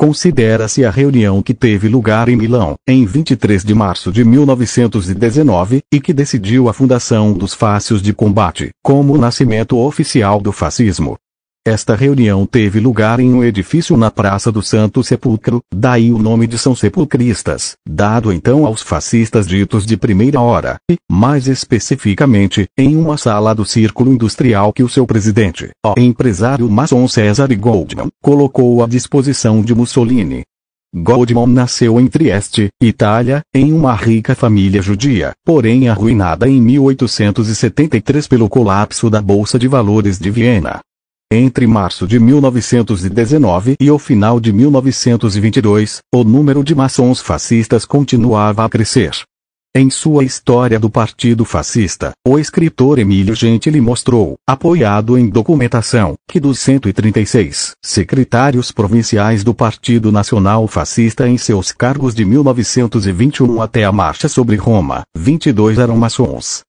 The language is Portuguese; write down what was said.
Considera-se a reunião que teve lugar em Milão, em 23 de março de 1919, e que decidiu a fundação dos Fácios de Combate, como o nascimento oficial do fascismo. Esta reunião teve lugar em um edifício na Praça do Santo Sepulcro, daí o nome de São Sepulcristas, dado então aos fascistas ditos de primeira hora, e, mais especificamente, em uma sala do Círculo Industrial que o seu presidente, o empresário maçom César Goldman, colocou à disposição de Mussolini. Goldman nasceu em Trieste, Itália, em uma rica família judia, porém arruinada em 1873 pelo colapso da Bolsa de Valores de Viena. Entre março de 1919 e o final de 1922, o número de maçons fascistas continuava a crescer. Em sua História do Partido Fascista, o escritor Emílio Gentili mostrou, apoiado em documentação, que dos 136 secretários provinciais do Partido Nacional Fascista em seus cargos de 1921 até a Marcha sobre Roma, 22 eram maçons.